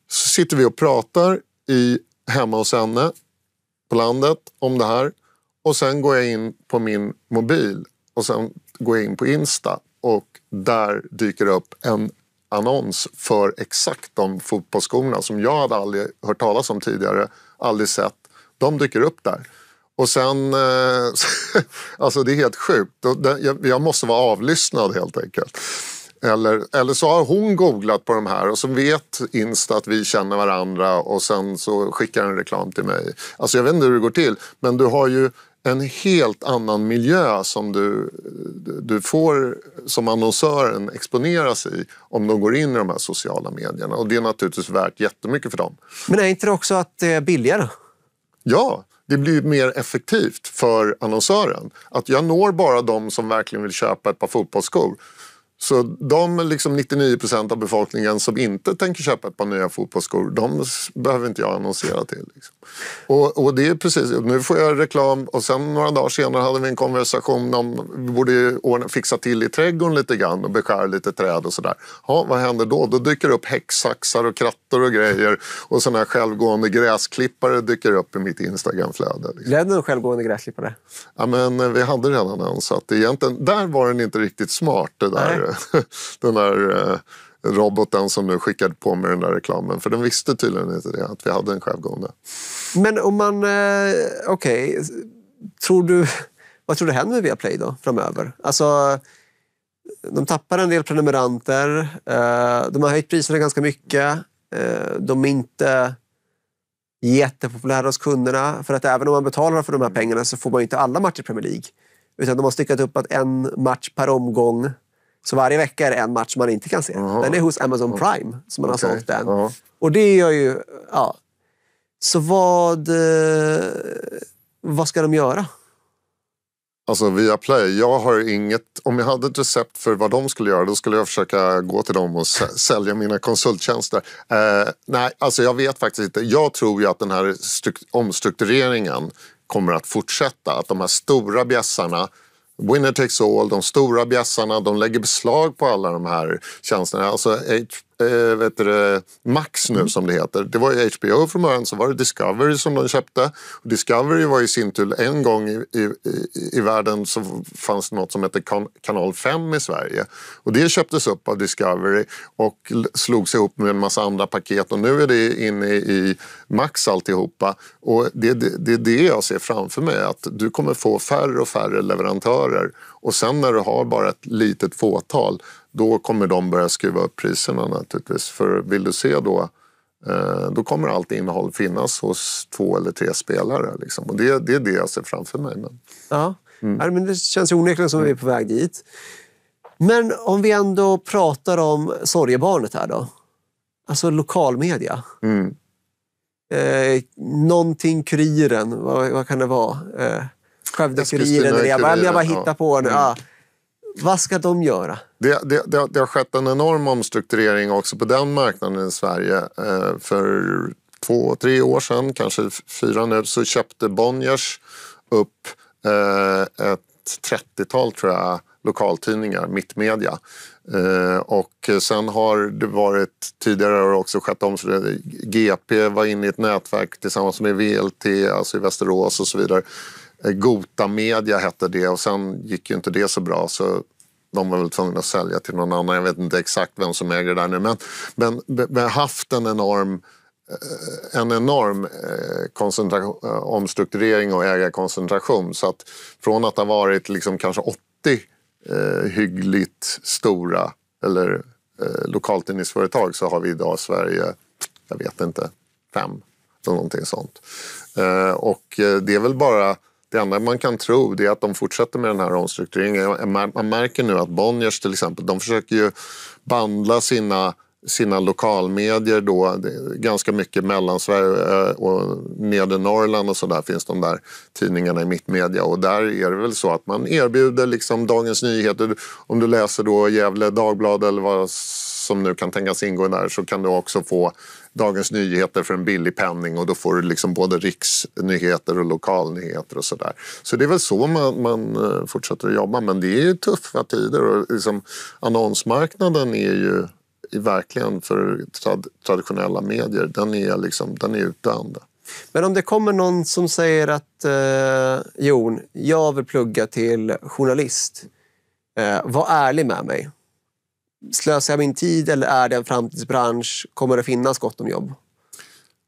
Så sitter vi och pratar i, hemma hos henne på landet om det här. Och sen går jag in på min mobil och sen går jag in på Insta och där dyker det upp en annons för exakt de fotbollsskorna som jag hade aldrig hört talas om tidigare, aldrig sett. De dyker upp där. Och sen, eh, alltså det är helt sjukt. Jag måste vara avlyssnad helt enkelt. Eller, eller så har hon googlat på de här och så vet Insta att vi känner varandra och sen så skickar en reklam till mig. Alltså jag vet inte hur det går till, men du har ju en helt annan miljö som du, du får som annonsören exponeras i om de går in i de här sociala medierna. Och det är naturligtvis värt jättemycket för dem. Men är inte det också att det är billigare? Ja, det blir mer effektivt för annonsören. Att jag når bara de som verkligen vill köpa ett par fotbollsskor så de liksom 99 procent av befolkningen som inte tänker köpa ett par nya fotbollsskor, de behöver inte jag annonsera till. Liksom. Och, och, det är precis, nu får jag reklam och sen några dagar senare hade vi en konversation om vi borde ordna, fixa till i trädgården lite grann och beskära lite träd och sådär. Ja, vad händer då? Då dyker det upp häcksaxar och krattor och grejer och sådana här självgående gräsklippare dyker upp i mitt Instagramflöde. Liksom. Blev det en självgående gräsklippare? Ja, men eh, vi hade redan en så att egentligen, där var den inte riktigt smart det där. Nej den där eh, roboten som nu skickade på mig den där reklamen. För den visste tydligen inte det, att vi hade en självgående. Men om man... Eh, okej, okay. tror du... Vad tror du händer med Viaplay då, framöver? Alltså, de tappar en del prenumeranter. Eh, de har höjt priserna ganska mycket. De är inte jättepopulära hos kunderna. För att även om man betalar för de här pengarna så får man inte alla matcher i Premier League. Utan de har styckat upp att en match per omgång så varje vecka är det en match man inte kan se. Aha. Den är hos Amazon Prime, som man har sålt den. Aha. Och det gör ju... Ja. Så vad... Eh, vad ska de göra? Alltså via Play, jag har inget... Om jag hade ett recept för vad de skulle göra då skulle jag försöka gå till dem och sälja mina konsulttjänster. Eh, nej, alltså jag vet faktiskt inte. Jag tror ju att den här omstruktureringen kommer att fortsätta. Att de här stora bjässarna Winner takes all, de stora bjässarna, de lägger beslag på alla de här tjänsterna. Alltså eh, eh, vet du, Max nu mm. som det heter. Det var ju HBO från början, så var det Discovery som de köpte. Discovery var i sin tur, en gång i, i, i världen så fanns det något som hette kan, Kanal 5 i Sverige. Och det köptes upp av Discovery och slogs ihop med en massa andra paket och nu är det inne i Max alltihopa. Och det är det, det, det jag ser framför mig, att du kommer få färre och färre leverantörer och sen när du har bara ett litet fåtal då kommer de börja skruva upp priserna naturligtvis. För vill du se då, eh, då kommer allt innehåll finnas hos två eller tre spelare. Liksom. Och det, det är det jag ser framför mig. Men... Ja. Mm. men det känns onekligen som att vi är på väg dit. Men om vi ändå pratar om sorgebarnet här då. Alltså lokalmedia. Mm. Eh, någonting Kuriren, vad, vad kan det vara? Eh, Skövde-Kuriren, jag bara hittar ja. på nu. Ja. Mm. Vad ska de göra? Det, det, det, det, har skett en enorm omstrukturering också på den marknaden i Sverige. Eh, för två, tre år sedan, kanske fyra nu, så köpte Bonniers upp eh, ett 30-tal, tror jag, lokaltidningar, Mittmedia. Eh, och sen har det varit, tidigare har det också skett om, GP var inne i ett nätverk tillsammans med VLT, alltså i Västerås och så vidare. Eh, Gota Media hette det och sen gick ju inte det så bra så de var väl tvungna att sälja till någon annan. Jag vet inte exakt vem som äger det där nu. Men, men vi har haft en enorm, eh, en enorm eh, omstrukturering och ägarkoncentration. Så att från att ha varit liksom kanske 80 eh, hyggligt stora eller eh, lokaltidningsföretag så har vi idag Sverige, jag vet inte, fem eller någonting sånt. Eh, och det är väl bara det enda man kan tro det är att de fortsätter med den här omstruktureringen. Man märker nu att Bonniers till exempel, de försöker ju bandla sina sina lokalmedier då, ganska mycket Mellansverige eh, och nedre Norrland och sådär finns de där tidningarna i mittmedia och där är det väl så att man erbjuder liksom Dagens Nyheter, om du läser då Gävle Dagblad eller vad som nu kan tänkas ingå där så kan du också få Dagens Nyheter för en billig penning och då får du liksom både riksnyheter och lokalnyheter och sådär. Så det är väl så man, man eh, fortsätter att jobba men det är ju tuffa tider och liksom, annonsmarknaden är ju verkligen för trad traditionella medier, den är, liksom, den är utdöende. Men om det kommer någon som säger att eh, Jon, jag vill plugga till journalist. Eh, var ärlig med mig slösar jag min tid eller är det en framtidsbransch? Kommer det finnas gott om jobb?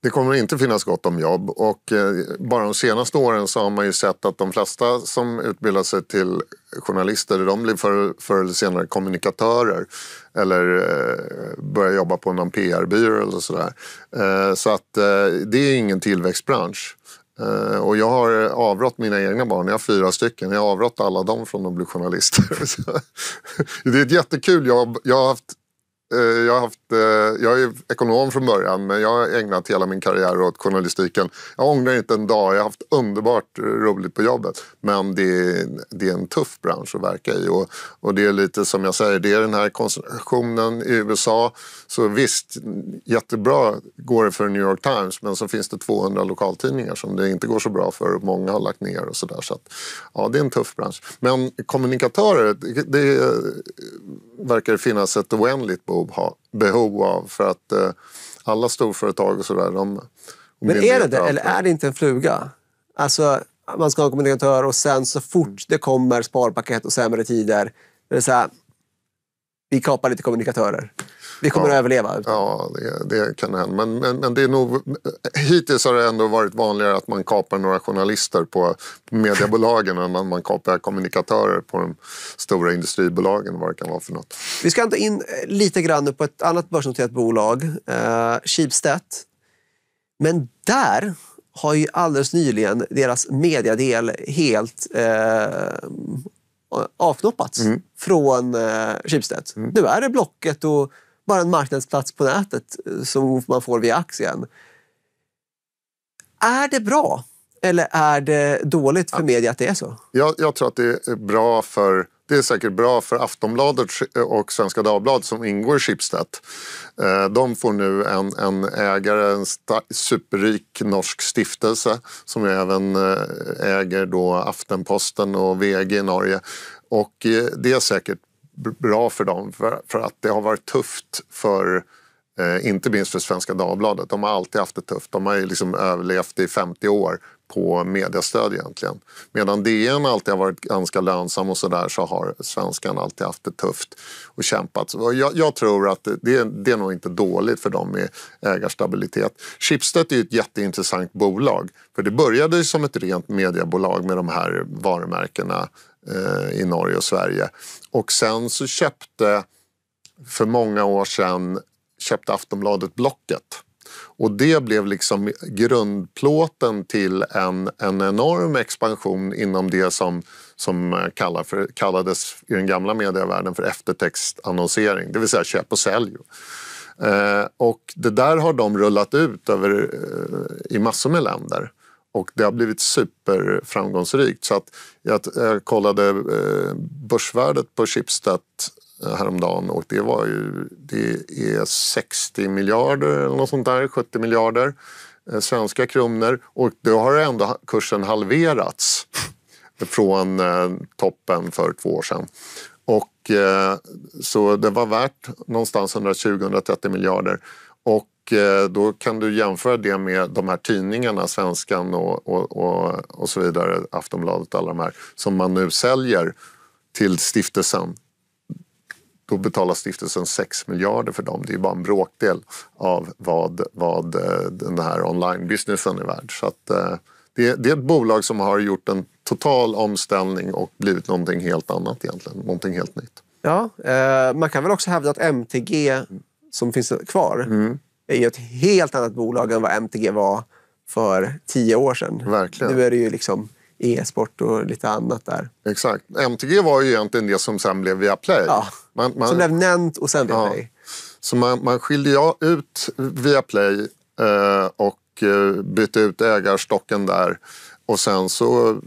Det kommer inte finnas gott om jobb och eh, bara de senaste åren så har man ju sett att de flesta som utbildar sig till journalister, de blir förr för eller senare kommunikatörer eller eh, börjar jobba på någon PR-byrå eller sådär. Eh, så att det är ingen tillväxtbransch. Eh, och jag har eh, avrått mina egna barn, jag har fyra stycken, jag har avrått alla dem från att bli journalister. det är ett jättekul jobb. Jag har haft Eh, jag, har haft, eh, jag är ekonom från början men jag har ägnat hela min karriär åt journalistiken. Jag ångrar inte en dag, jag har haft underbart roligt på jobbet. Men det är, det är en tuff bransch att verka i och, och det är lite som jag säger, det är den här koncentrationen i USA. Så visst, jättebra går det för New York Times men så finns det 200 lokaltidningar som det inte går så bra för många har lagt ner och sådär. Så ja, det är en tuff bransch. Men kommunikatörer, det, det eh, verkar finnas ett oändligt behov behov, ha, behov av. För att eh, alla storföretag och sådär, de... Men är det det, eller är det inte en fluga? Alltså, man ska ha en kommunikatör och sen så fort det kommer sparpaket och sämre tider, det är så här, vi kapar lite kommunikatörer. Vi kommer ja. att överleva. Ja, det, det kan hända. Men, men, men, det är nog, hittills har det ändå varit vanligare att man kapar några journalister på mediebolagen än att man kapar kommunikatörer på de stora industribolagen. Vad det kan vara för något. Vi ska inte in eh, lite grann på ett annat börsnoterat bolag, eh, Schibsted. Men där har ju alldeles nyligen deras mediedel helt eh, avknoppats mm. från eh, Schibsted. Mm. Nu är det Blocket och bara en marknadsplats på nätet eh, som man får via aktien. Är det bra? Eller är det dåligt för media att det är så? Jag, jag, tror att det är bra för det är säkert bra för Aftonbladet och Svenska Dagbladet som ingår i Schibsted. Eh, de får nu en, en ägare, en superrik norsk stiftelse som även eh, äger då Aftenposten och VG i Norge. Och det är säkert bra för dem för, för att det har varit tufft för eh, inte minst för Svenska Dagbladet. De har alltid haft det tufft. De har ju liksom överlevt i 50 år på mediestöd. egentligen. Medan DN alltid har varit ganska lönsam och sådär så har svenskan alltid haft det tufft och kämpat. Och jag, jag, tror att det, det är nog inte dåligt för dem med ägarstabilitet. Schibsted är ju ett jätteintressant bolag. För det började ju som ett rent mediebolag med de här varumärkena Eh, i Norge och Sverige. Och sen så köpte, för många år sedan, köpte Aftonbladet Blocket. Och det blev liksom grundplåten till en, en enorm expansion inom det som, som eh, kallar för, kallades i den gamla medievärlden för eftertextannonsering, det vill säga köp och sälj. Eh, och det där har de rullat ut över, eh, i massor med länder och det har blivit superframgångsrikt. Så att jag, jag kollade eh, börsvärdet på Schibsted eh, häromdagen och det var ju det är 60 miljarder eller något sånt där, 70 miljarder eh, svenska kronor och då har ändå kursen halverats från toppen för två år sedan. Och, så det var värt någonstans 120-130 miljarder. Och och eh, då kan du jämföra det med de här tidningarna, Svenskan och, och, och, och så vidare, Aftonbladet, alla de här, som man nu säljer till stiftelsen. Då betalar stiftelsen 6 miljarder för dem. Det är bara en bråkdel av vad, vad eh, den här online-businessen är värd. Så att, eh, det, det, är ett bolag som har gjort en total omställning och blivit någonting helt annat egentligen, någonting helt nytt. Ja, eh, man kan väl också hävda att MTG som finns kvar mm är ett helt annat bolag än vad MTG var för tio år sedan. Verkligen. Nu är det ju liksom e-sport och lite annat där. Exakt. MTG var ju egentligen det som sen blev Viaplay. Ja. Man, man... Som blev Nent och sen Viaplay. Ja. Så man, man skiljer ut Viaplay eh, och eh, bytte ut ägarstocken där. Och sen så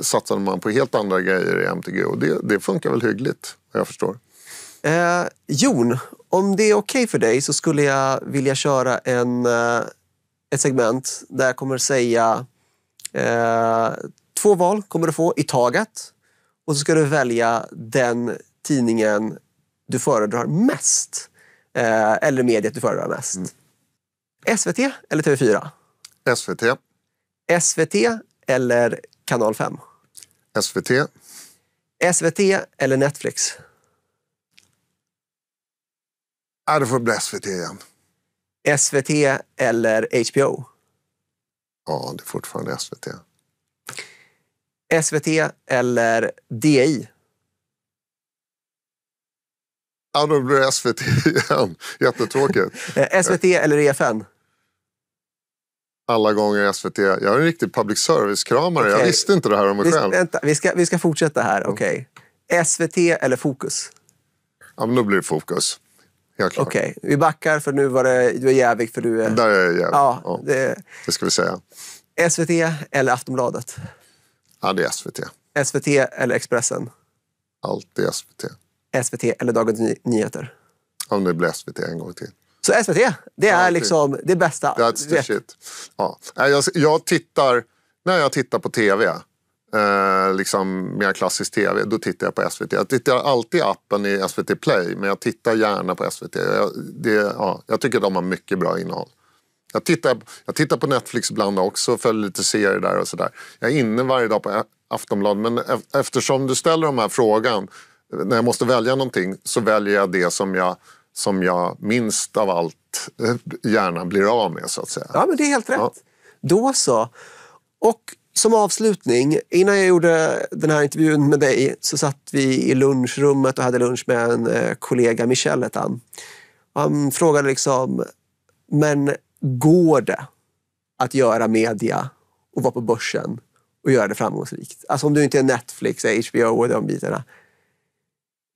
satsade man på helt andra grejer i MTG och det, det funkar väl hyggligt, vad jag förstår. Eh, Jon om det är okej okay för dig så skulle jag vilja köra en, eh, ett segment där jag kommer säga eh, två val kommer du få i taget och så ska du välja den tidningen du föredrar mest. Eh, eller mediet du föredrar mest. Mm. SVT eller TV4? SVT. SVT eller Kanal 5? SVT. SVT eller Netflix? Ja, då får bli SVT igen. SVT eller HBO? Ja, det är fortfarande SVT. SVT eller DI? Ja, då blir det SVT igen. Jättetråkigt. SVT eller EFN? alla gånger SVT. Jag är en riktig public service-kramare. Okay. Jag visste inte det här om mig vi, själv. Vänta, vi ska, vi ska fortsätta här. Mm. Okej. Okay. SVT eller Fokus? Ja, men då blir det Fokus helt klart. Okej, okay. vi backar för nu var det, du är jävig för du är... Där är jag jävig. Ja, ja. Det... det ska vi säga. SVT eller Aftonbladet? Ja, det är SVT. SVT eller Expressen? Alltid SVT. SVT eller Dagens Ny Nyheter? Om det blir SVT en gång till. Så SVT, det är Alltid. liksom det bästa? That's the shit. Ja. Jag, jag tittar, när jag tittar på tv Eh, liksom mer klassisk tv, då tittar jag på SVT. Jag tittar alltid appen i SVT Play, men jag tittar gärna på SVT. Jag, det, ja, jag tycker de har mycket bra innehåll. Jag tittar, jag tittar på Netflix ibland också, följer lite serier där och sådär. Jag är inne varje dag på Aftonbladet, men eftersom du ställer de här frågan, när jag måste välja någonting så väljer jag det som jag som jag minst av allt eh, gärna blir av med. så att säga. Ja, men det är helt rätt. Ja. Då så. Och som avslutning, innan jag gjorde den här intervjun med dig så satt vi i lunchrummet och hade lunch med en eh, kollega, Michel hette han. Han frågade liksom, men går det att göra media och vara på börsen och göra det framgångsrikt? Alltså om du inte är Netflix, HBO och de bitarna.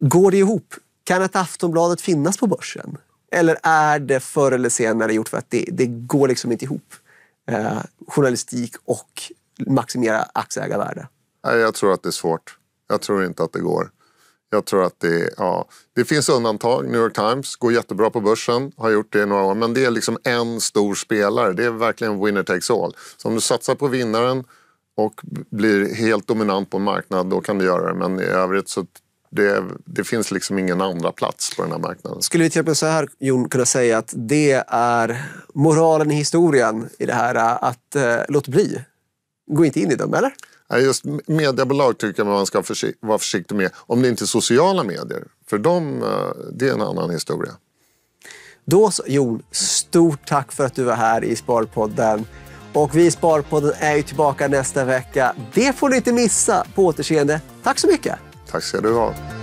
Går det ihop? Kan ett Aftonbladet finnas på börsen? Eller är det förr eller senare gjort för att det, det går liksom inte ihop? Eh, journalistik och maximera aktieägarvärde? jag tror att det är svårt. Jag tror inte att det går. Jag tror att det, ja, det finns undantag. New York Times går jättebra på börsen, har gjort det i några år. Men det är liksom en stor spelare. Det är verkligen winner takes all. Så om du satsar på vinnaren och blir helt dominant på en marknad, då kan du göra det. Men i övrigt så det, det, finns liksom ingen andra plats på den här marknaden. Skulle vi till exempel så här, Jon, kunna säga att det är moralen i historien i det här, att eh, låt bli? gå inte in i dem, eller? Just mediebolag tycker jag man ska vara försiktig med. Om det inte är sociala medier. För dem, eh, det är en annan historia. Då så, Jon, stort tack för att du var här i Sparpodden. Och vi i Sparpodden är ju tillbaka nästa vecka. Det får du inte missa. På återseende. Tack så mycket. Tack ska du ha.